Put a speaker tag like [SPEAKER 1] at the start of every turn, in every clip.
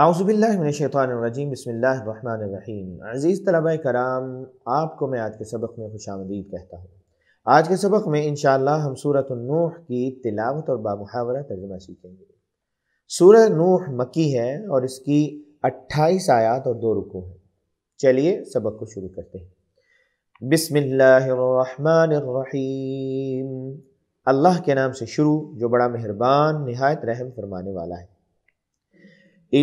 [SPEAKER 1] اعوذ باللہ من الشیطان الرجیم بسم اللہ الرحمن الرحیم عزیز طلبہ کرام آپ کو میں آج کے سبق میں خوش آمدید کہتا ہوں آج کے سبق میں انشاءاللہ ہم سورة النوح کی تلاوت اور بامحاورہ ترجمہ سیکھیں گے سورہ نوح مکی ہے اور اس کی اٹھائیس آیات اور دو رکو ہیں چلیے سبق کو شروع کرتے ہیں بسم اللہ الرحمن الرحیم اللہ کے نام سے شروع جو بڑا مہربان نہایت رحم فرمانے والا ہے بے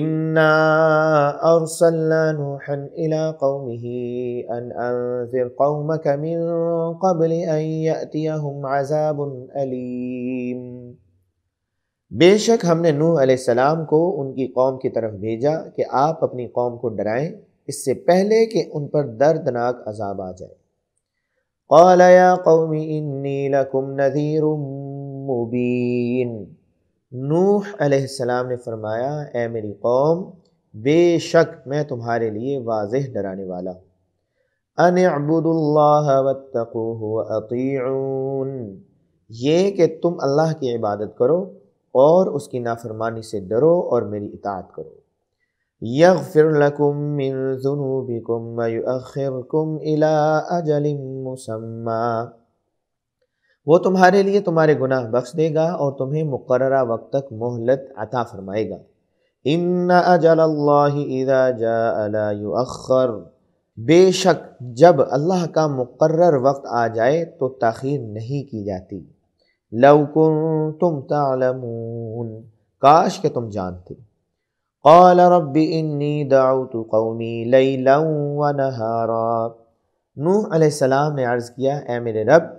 [SPEAKER 1] شک ہم نے نوح علیہ السلام کو ان کی قوم کی طرف بھیجا کہ آپ اپنی قوم کو ڈرائیں اس سے پہلے کہ ان پر دردناک عذاب آ جائے نَذِيرٌ مُبِينٌ نوح علیہ السلام نے فرمایا اے میری قوم بے شک میں تمہارے لیے واضح ڈرانے والا ہوں اللہ یہ کہ تم اللہ کی عبادت کرو اور اس کی نافرمانی سے ڈرو اور میری اطاعت کرو وہ تمہارے لیے تمہارے گناہ بخش دے گا اور تمہیں مقررہ وقت تک مہلت عطا فرمائے گا ان اجل اللہ اذا جاء لا يؤخر بے شک جب اللہ کا مقرر وقت آ جائے تو تاخیر نہیں کی جاتی لو کنتم تعلمون کاش کہ تم جانتے قال رب انی دعوت قومی لیلا ونہارا نوح علیہ السلام نے عرض کیا اے میرے رب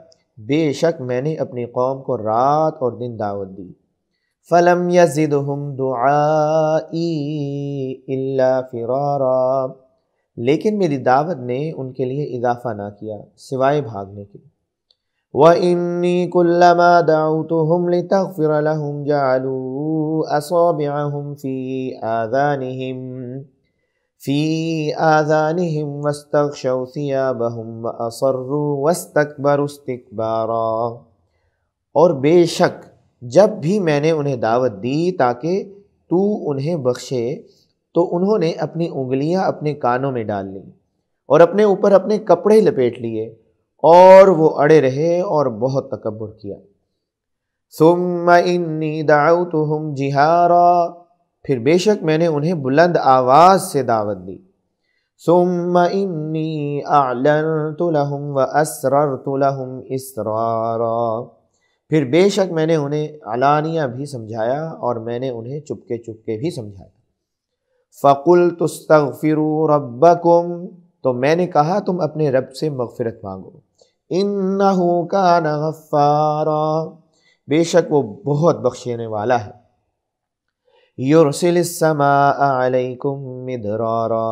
[SPEAKER 1] بے شک میں نے اپنی قوم کو رات اور دن دعوت دی فلم یزدہم دعائی الا فرارا لیکن میری دعوت نے ان کے لیے اضافہ نہ کیا سوائے بھاگنے کے وَإِنِّي كُلَّمَا دَعُوتُهُمْ لِتَغْفِرَ لَهُمْ جَعَلُوا أَصَابِعَهُمْ فِي آذَانِهِمْ فی آزان واستغشوا ثیابہم واصروا واستکبروا استکبارا اور بے شک جب بھی میں نے انہیں دعوت دی تاکہ تو انہیں بخشے تو انہوں نے اپنی انگلیاں اپنے کانوں میں ڈال لیں اور اپنے اوپر اپنے کپڑے لپیٹ لیے اور وہ اڑے رہے اور بہت تکبر کیا ثم انی جہارا پھر بے شک میں نے انہیں بلند آواز سے دعوت دی ثم انی اعلنت لہم و لہم اسرارا پھر بے شک میں نے انہیں علانیہ بھی سمجھایا اور میں نے انہیں چپکے چپکے بھی سمجھایا فقل تستغفرو رَبَّكُمْ تو میں نے کہا تم اپنے رب سے مغفرت مانگو اِنَّهُ كَانَ غَفَّارًا بے شک وہ بہت بخشینے والا ہے یورسل السماء علیکم مدرارا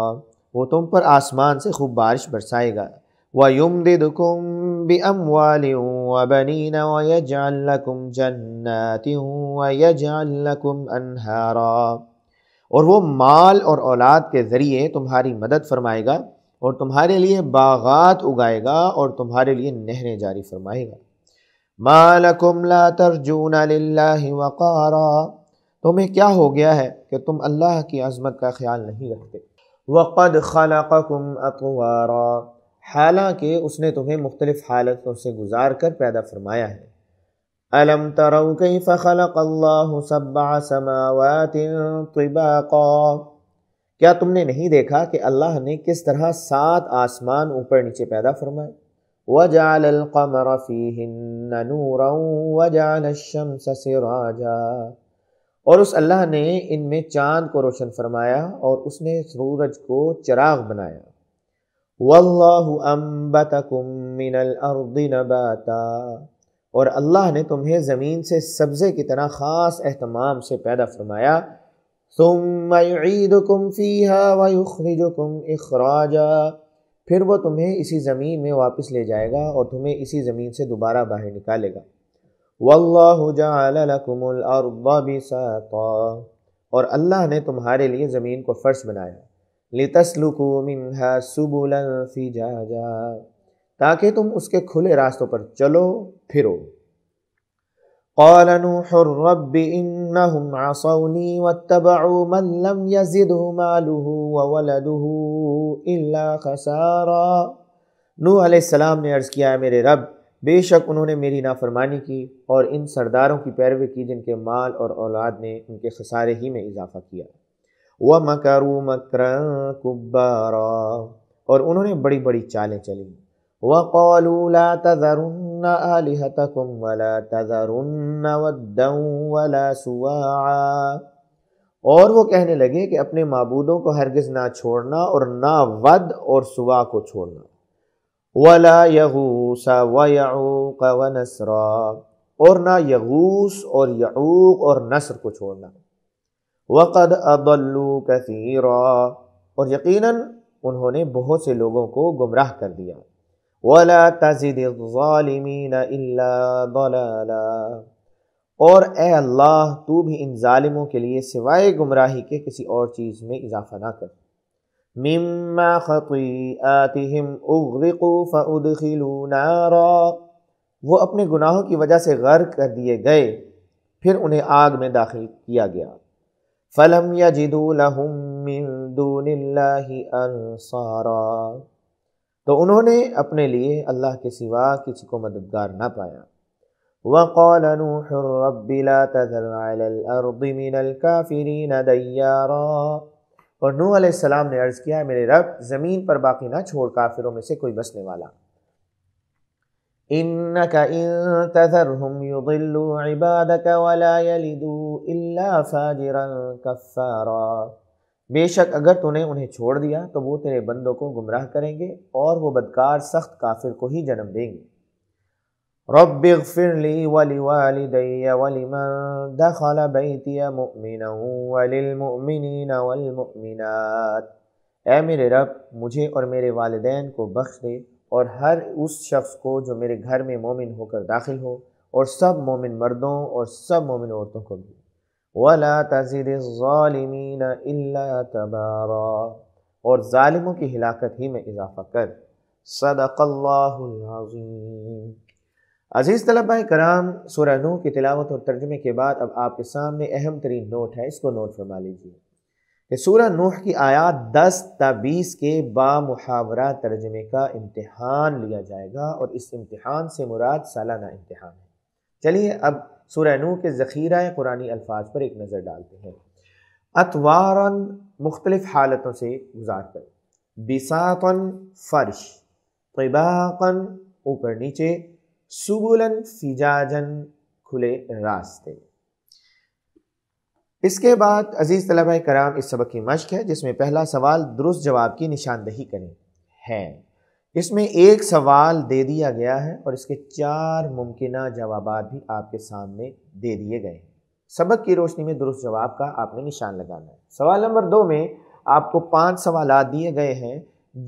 [SPEAKER 1] وہ تم پر آسمان سے خوب بارش برسائے گا وَيُمْدِدُكُمْ بِأَمْوَالٍ وَبَنِينَ وَيَجْعَلْ لَكُمْ جَنَّاتٍ وَيَجْعَلْ لَكُمْ أَنْهَارًا اور وہ مال اور اولاد کے ذریعے تمہاری مدد فرمائے گا اور تمہارے لیے باغات اگائے گا اور تمہارے لیے نہریں جاری فرمائے گا مَا لَكُمْ لَا تَرْجُونَ لِلَّهِ وَقَارًا تمہیں کیا ہو گیا ہے کہ تم اللہ کی عظمت کا خیال نہیں رکھتے وقد خلقکم اقوارا حالانکہ اس نے تمہیں مختلف حالتوں سے گزار کر پیدا فرمایا ہے الم ترو کیف خلق اللہ سبع سماوات طباقا کیا تم نے نہیں دیکھا کہ اللہ نے کس طرح سات آسمان اوپر نیچے پیدا فرمائے وجعل القمر فیہن نورا وجعل الشمس سراجا اور اس اللہ نے ان میں چاند کو روشن فرمایا اور اس نے سورج کو چراغ بنایا اور اللہ نے تمہیں زمین سے سبزے کی طرح خاص اہتمام سے پیدا فرمایا خراجا پھر وہ تمہیں اسی زمین میں واپس لے جائے گا اور تمہیں اسی زمین سے دوبارہ باہر نکالے گا واللہ جعل لکم الارض بساطا اور اللہ نے تمہارے لیے زمین کو فرش بنایا لِتَسْلُكُوا مِنْهَا سُبُلًا فِجَاجَا تاکہ تم اس کے کھلے راستوں پر چلو پھرو قال نوح رب انہم عصونی واتبعوا من لم يزده ماله وولده الا خسارا نوح علیہ السلام نے عرض کیا ہے میرے رب بے شک انہوں نے میری نافرمانی کی اور ان سرداروں کی پیروی کی جن کے مال اور اولاد نے ان کے خسارے ہی میں اضافہ کیا وہ مکرو مکر مکرا اور انہوں نے بڑی بڑی چالیں چلیں تَذَرُنَّ قول وَلَا سوا اور وہ کہنے لگے کہ اپنے معبودوں کو ہرگز نہ چھوڑنا اور نہ ود اور سوا کو چھوڑنا ولا یغوس و یعوق و نصرا اور نہ یغوس اور یعوق اور نصر کو چھوڑنا وقد اضلوا كثيرا اور یقیناً انہوں نے بہت سے لوگوں کو گمراہ کر دیا ولا تزد الظالمین الا ضلالا اور اے اللہ تو بھی ان ظالموں کے لیے سوائے گمراہی کے کسی اور چیز میں اضافہ نہ کر مما خطیاتهم اغرقوا فادخلوا نارا وہ اپنے گناہوں کی وجہ سے غرق کر دیے گئے پھر انہیں آگ میں داخل کیا گیا فلم یجدوا لهم من دون الله انصارا تو انہوں نے اپنے لیے اللہ کے سوا کسی کو مددگار نہ پایا وقال نوح رب لا تذر على الارض من الكافرين ديارا اور نوح علیہ السلام نے عرض کیا میرے رب زمین پر باقی نہ چھوڑ کافروں میں سے کوئی بسنے والا بے شک اگر تو نے انہیں چھوڑ دیا تو وہ تیرے بندوں کو گمراہ کریں گے اور وہ بدکار سخت کافر کو ہی جنم دیں گے رب اغفر لي ولوالدي ولمن دخل بيتي مؤمنا وللمؤمنين والمؤمنات اے میرے رب مجھے اور میرے والدین کو بخش دے اور ہر اس شخص کو جو میرے گھر میں مومن ہو کر داخل ہو اور سب مومن مردوں اور سب مومن عورتوں کو بھی ولا تَزِدِ الظَّالِمِينَ إِلَّا تبار اور ظالموں کی ہلاکت ہی میں اضافہ کر صدق اللہ العظیم عزیز طلباء کرام سورہ نو کی تلاوت اور ترجمے کے بعد اب آپ کے سامنے اہم ترین نوٹ ہے اس کو نوٹ فرما لیجیے سورہ نوح کی آیات دس تا بیس کے با محاورہ ترجمے کا امتحان لیا جائے گا اور اس امتحان سے مراد سالانہ امتحان ہے چلیے اب سورہ نوح کے ذخیرہ قرآن الفاظ پر ایک نظر ڈالتے ہیں اتوارن مختلف حالتوں سے گزار کر بساقن فرش قباقن اوپر نیچے سبولن کھلے راستے اس کے بعد عزیز طلبہ کرام اس سبق کی مشق ہے جس میں پہلا سوال درست جواب کی نشاندہی کریں ہے اس میں ایک سوال دے دیا گیا ہے اور اس کے چار ممکنہ جوابات بھی آپ کے سامنے دے دیے گئے ہیں سبق کی روشنی میں درست جواب کا آپ نے نشان لگانا ہے سوال نمبر دو میں آپ کو پانچ سوالات دیے گئے ہیں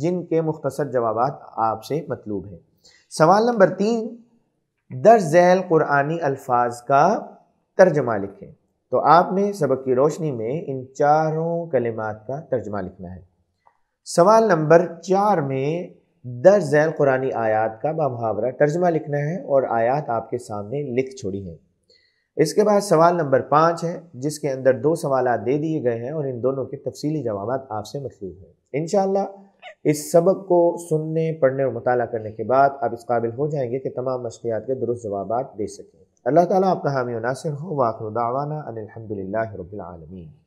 [SPEAKER 1] جن کے مختصر جوابات آپ سے مطلوب ہیں سوال نمبر تین در ذیل قرآنی الفاظ کا ترجمہ لکھیں تو آپ نے سبق کی روشنی میں ان چاروں کلمات کا ترجمہ لکھنا ہے سوال نمبر چار میں در ذیل قرآنی آیات کا بمحاورہ ترجمہ لکھنا ہے اور آیات آپ کے سامنے لکھ چھوڑی ہیں اس کے بعد سوال نمبر پانچ ہے جس کے اندر دو سوالات دے دیے گئے ہیں اور ان دونوں کے تفصیلی جوابات آپ سے مطلوب ہیں انشاءاللہ اللہ اس سبق کو سننے پڑھنے اور مطالعہ کرنے کے بعد آپ اس قابل ہو جائیں گے کہ تمام مشکلات کے درست جوابات دے سکیں اللہ تعالیٰ آپ کا حامی ناصر ہو واخر دعوانا ان الحمد رب العالمین